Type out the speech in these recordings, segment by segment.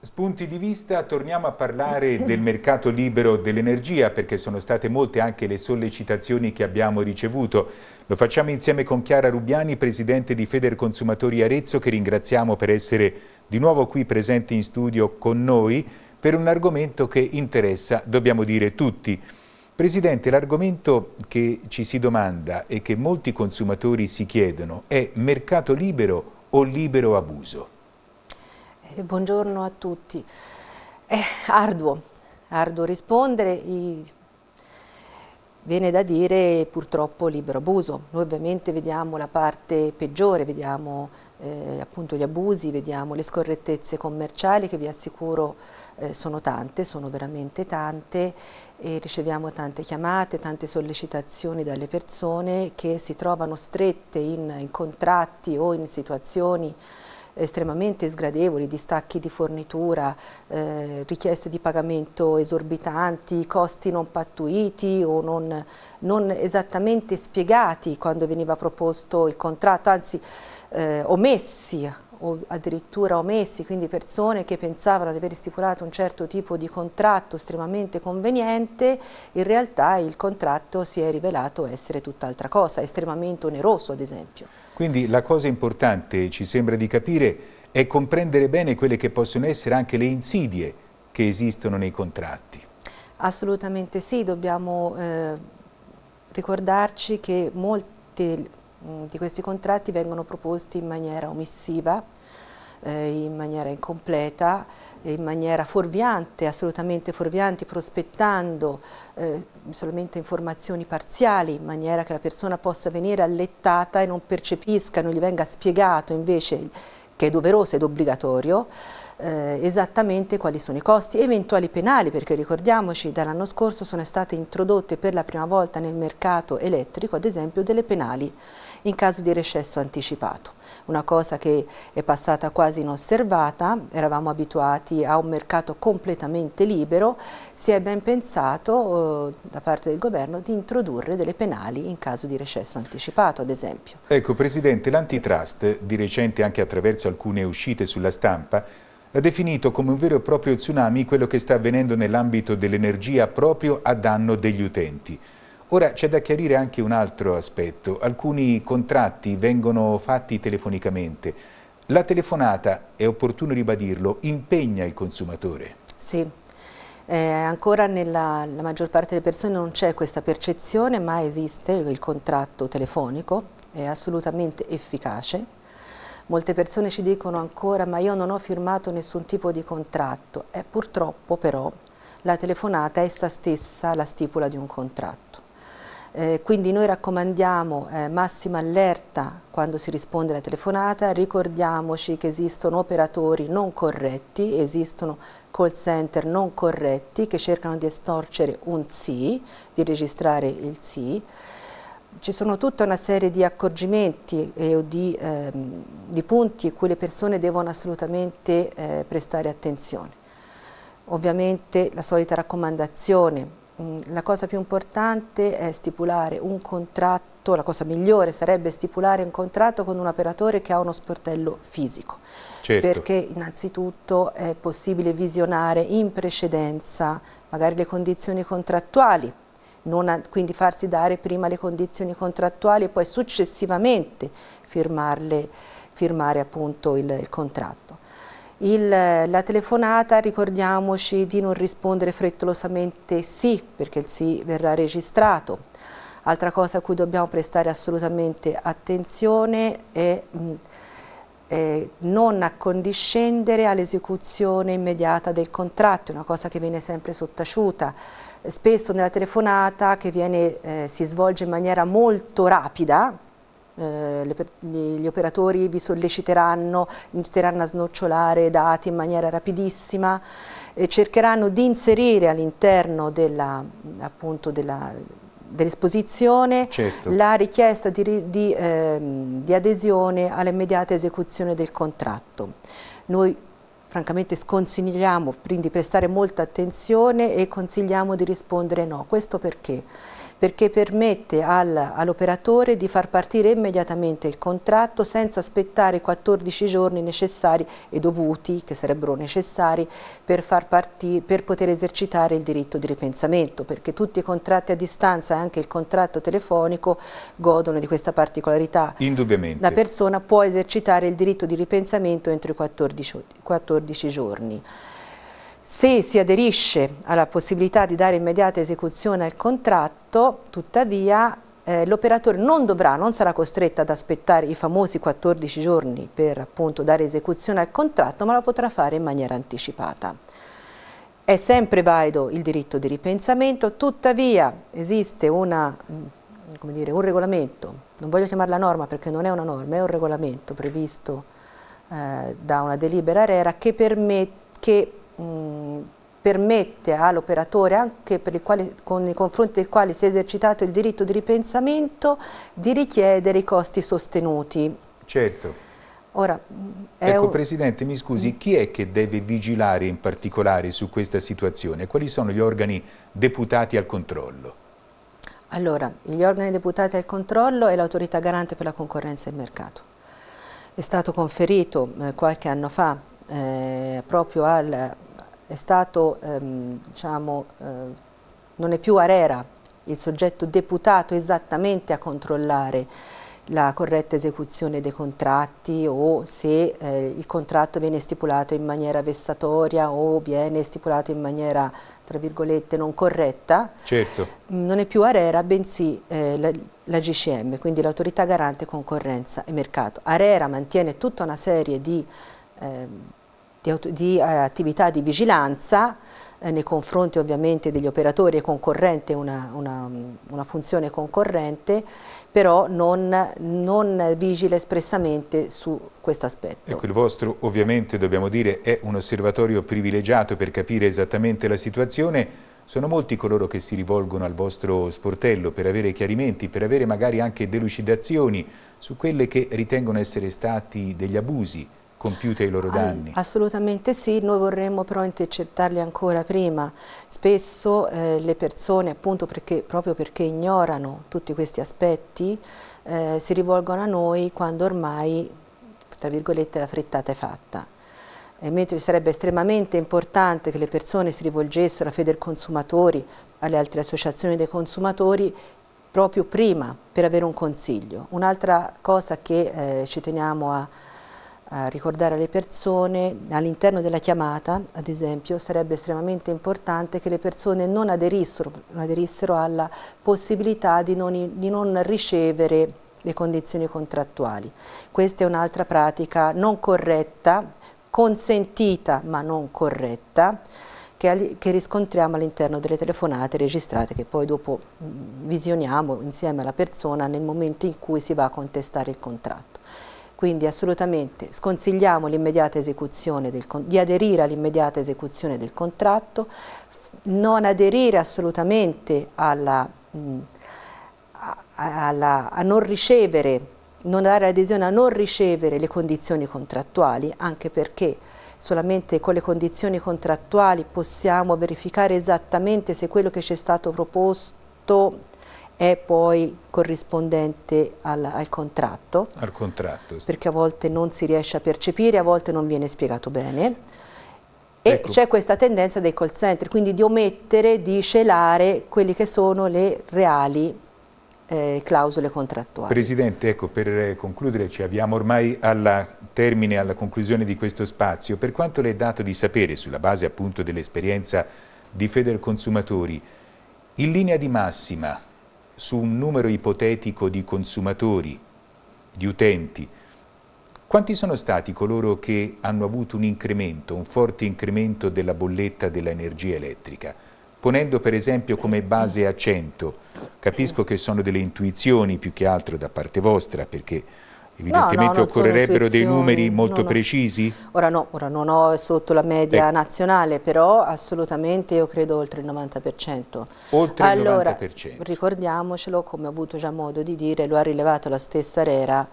Spunti di vista, torniamo a parlare del mercato libero dell'energia perché sono state molte anche le sollecitazioni che abbiamo ricevuto. Lo facciamo insieme con Chiara Rubiani, presidente di Feder Consumatori Arezzo, che ringraziamo per essere di nuovo qui presente in studio con noi per un argomento che interessa, dobbiamo dire, tutti. Presidente, l'argomento che ci si domanda e che molti consumatori si chiedono è mercato libero o libero abuso? Eh, buongiorno a tutti. È eh, arduo, arduo rispondere, i, viene da dire purtroppo libero abuso. Noi ovviamente vediamo la parte peggiore, vediamo eh, appunto gli abusi, vediamo le scorrettezze commerciali che vi assicuro eh, sono tante, sono veramente tante e riceviamo tante chiamate, tante sollecitazioni dalle persone che si trovano strette in, in contratti o in situazioni estremamente sgradevoli, distacchi di fornitura, eh, richieste di pagamento esorbitanti, costi non pattuiti o non, non esattamente spiegati quando veniva proposto il contratto, anzi eh, omessi o addirittura omessi, quindi persone che pensavano di aver stipulato un certo tipo di contratto estremamente conveniente, in realtà il contratto si è rivelato essere tutt'altra cosa, estremamente oneroso ad esempio. Quindi la cosa importante, ci sembra di capire, è comprendere bene quelle che possono essere anche le insidie che esistono nei contratti. Assolutamente sì, dobbiamo eh, ricordarci che molti Mm, di questi contratti vengono proposti in maniera omissiva, eh, in maniera incompleta, eh, in maniera fuorviante, assolutamente fuorviante, prospettando eh, solamente informazioni parziali, in maniera che la persona possa venire allettata e non percepisca, non gli venga spiegato invece che è doveroso ed obbligatorio, eh, esattamente quali sono i costi, eventuali penali, perché ricordiamoci dall'anno scorso sono state introdotte per la prima volta nel mercato elettrico, ad esempio, delle penali in caso di recesso anticipato. Una cosa che è passata quasi inosservata, eravamo abituati a un mercato completamente libero, si è ben pensato eh, da parte del governo di introdurre delle penali in caso di recesso anticipato, ad esempio. Ecco, Presidente, l'antitrust, di recente anche attraverso alcune uscite sulla stampa, ha definito come un vero e proprio tsunami quello che sta avvenendo nell'ambito dell'energia proprio a danno degli utenti. Ora c'è da chiarire anche un altro aspetto. Alcuni contratti vengono fatti telefonicamente. La telefonata, è opportuno ribadirlo, impegna il consumatore. Sì, eh, ancora nella maggior parte delle persone non c'è questa percezione, ma esiste il contratto telefonico, è assolutamente efficace Molte persone ci dicono ancora ma io non ho firmato nessun tipo di contratto. E purtroppo però la telefonata è essa stessa la stipula di un contratto. Eh, quindi noi raccomandiamo eh, massima allerta quando si risponde alla telefonata, ricordiamoci che esistono operatori non corretti, esistono call center non corretti che cercano di estorcere un sì, di registrare il sì ci sono tutta una serie di accorgimenti e, eh, o di, ehm, di, punti a cui le persone devono assolutamente eh, prestare attenzione. Ovviamente la solita raccomandazione, mm, la cosa più importante è stipulare un contratto, la cosa migliore sarebbe stipulare un contratto con un operatore che ha uno sportello fisico, certo. perché innanzitutto è possibile visionare in precedenza magari le condizioni contrattuali non quindi farsi dare prima le condizioni contrattuali e poi successivamente firmarle, firmare appunto il, il contratto. Il, la telefonata ricordiamoci di non rispondere frettolosamente sì, perché il sì verrà registrato. Altra cosa a cui dobbiamo prestare assolutamente attenzione è, mh, mm, è non accondiscendere all'esecuzione immediata del contratto, una cosa che viene sempre sottaciuta spesso nella telefonata che viene, eh, si svolge in maniera molto rapida, eh, gli operatori vi solleciteranno, inizieranno a snocciolare dati in maniera rapidissima e cercheranno di inserire all'interno dell'esposizione dell certo. la richiesta di, di, eh, di adesione all'immediata esecuzione del contratto. Noi francamente sconsigliamo quindi di prestare molta attenzione e consigliamo di rispondere no. Questo perché? perché permette al, all'operatore di far partire immediatamente il contratto senza aspettare i 14 giorni necessari e dovuti, che sarebbero necessari, per, partire, per poter esercitare il diritto di ripensamento, perché tutti i contratti a distanza e anche il contratto telefonico godono di questa particolarità. Indubbiamente. La persona può esercitare il diritto di ripensamento entro i 14, 14 giorni. Se si aderisce alla possibilità di dare immediata esecuzione al contratto, tuttavia eh, l'operatore non dovrà, non sarà costretto ad aspettare i famosi 14 giorni per appunto dare esecuzione al contratto, ma lo potrà fare in maniera anticipata. È sempre valido il diritto di ripensamento, tuttavia esiste una, mm, dire, un regolamento, non voglio chiamarla norma perché non è una norma, è un regolamento previsto eh, da una delibera RERA che permette che permette all'operatore, anche per quale, con nei confronti del quale si è esercitato il diritto di ripensamento, di richiedere i costi sostenuti. Certo. Ora, ecco un... Presidente, mi scusi, mm. chi è che deve vigilare in particolare su questa situazione? Quali sono gli organi deputati al controllo? Allora, gli organi deputati al controllo è l'autorità garante per la concorrenza e il mercato. È stato conferito eh, qualche anno fa eh, proprio al è stato, ehm, diciamo, eh, non è più Arera il soggetto deputato esattamente a controllare la corretta esecuzione dei contratti o se eh, il contratto viene stipulato in maniera vessatoria o viene stipulato in maniera, tra virgolette, non corretta, certo. non è più Arera bensì eh, la, la, GCM, quindi l'autorità garante concorrenza e mercato. Arera mantiene tutta una serie di eh, di, di eh, attività di vigilanza eh, nei confronti ovviamente degli operatori e concorrente una, una, una funzione concorrente, però non, non vigila espressamente su questo aspetto. Ecco, il vostro ovviamente dobbiamo dire è un osservatorio privilegiato per capire esattamente la situazione, sono molti coloro che si rivolgono al vostro sportello per avere chiarimenti, per avere magari anche delucidazioni su quelle che ritengono essere stati degli abusi compiute i loro danni? Assolutamente sì, noi vorremmo però intercettarli ancora prima. Spesso eh, le persone, appunto perché, proprio perché ignorano tutti questi aspetti, eh, si rivolgono a noi quando ormai, tra virgolette, la frittata è fatta. E mentre sarebbe estremamente importante che le persone si rivolgessero a Federconsumatori, alle altre associazioni dei consumatori, proprio prima per avere un consiglio. Un'altra cosa che eh, ci teniamo a ricordare alle persone, all'interno della chiamata ad esempio sarebbe estremamente importante che le persone non aderissero, non aderissero alla possibilità di non, di non ricevere le condizioni contrattuali. Questa è un'altra pratica non corretta, consentita ma non corretta, che riscontriamo all'interno delle telefonate registrate che poi dopo mm, visioniamo insieme alla persona nel momento in cui si va a contestare il contratto quindi assolutamente sconsigliamo esecuzione del, di aderire all'immediata esecuzione del contratto, non aderire assolutamente alla, mh, alla, a non ricevere non dare adesione a non ricevere le condizioni contrattuali, anche perché solamente con le condizioni contrattuali possiamo verificare esattamente se quello che ci è stato proposto è poi corrispondente al, al, contratto. Al contratto. Sì. Perché a volte non si riesce a percepire, a volte non viene spiegato bene. E ecco. c'è questa tendenza dei call center, quindi di omettere, di celare quelle che sono le reali eh, clausole contrattuali. Presidente, ecco, per concludere ci avviamo ormai alla termine, alla conclusione di questo spazio. Per quanto le è dato di sapere, sulla base appunto dell'esperienza di Federconsumatori, in linea di massima su un numero ipotetico di consumatori, di utenti, quanti sono stati coloro che hanno avuto un incremento, un forte incremento della bolletta dell'energia elettrica? Ponendo per esempio come base a 100, capisco che sono delle intuizioni più che altro da parte vostra perché Evidentemente no, no, occorrerebbero dei numeri molto no, precisi? Ora no, ora non ho sotto la media eh. nazionale, però assolutamente io credo oltre il 90%. Oltre allora, il 90%? ricordiamocelo, come ho avuto già modo di dire, lo ha rilevato la stessa Rera,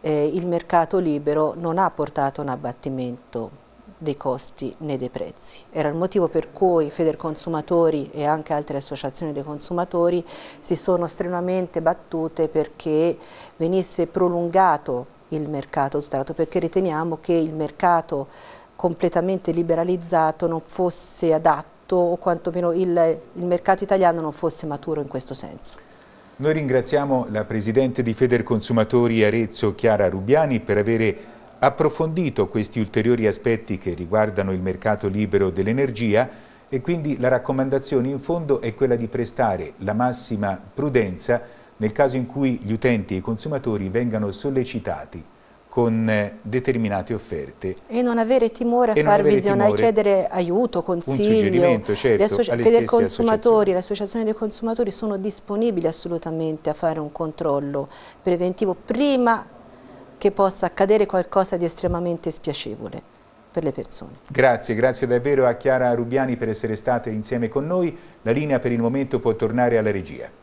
eh, il mercato libero non ha portato un abbattimento dei costi né dei prezzi. Era il motivo per cui Federconsumatori e anche altre associazioni dei consumatori si sono estremamente battute perché venisse prolungato il mercato tutelato, perché riteniamo che il mercato completamente liberalizzato non fosse adatto o quantomeno il, il mercato italiano non fosse maturo in questo senso. Noi ringraziamo la Presidente di Federconsumatori Arezzo, Chiara Rubiani, per avere approfondito questi ulteriori aspetti che riguardano il mercato libero dell'energia e quindi la raccomandazione in fondo è quella di prestare la massima prudenza nel caso in cui gli utenti e i consumatori vengano sollecitati con eh, determinate offerte. E non avere timore a far visionare, chiedere aiuto, consiglio. Un suggerimento, certo, alle consumatori, Le associazioni dei consumatori sono disponibili assolutamente a fare un controllo preventivo prima che possa accadere qualcosa di estremamente spiacevole per le persone. Grazie, grazie davvero a Chiara Rubiani per essere stata insieme con noi. La linea per il momento può tornare alla regia.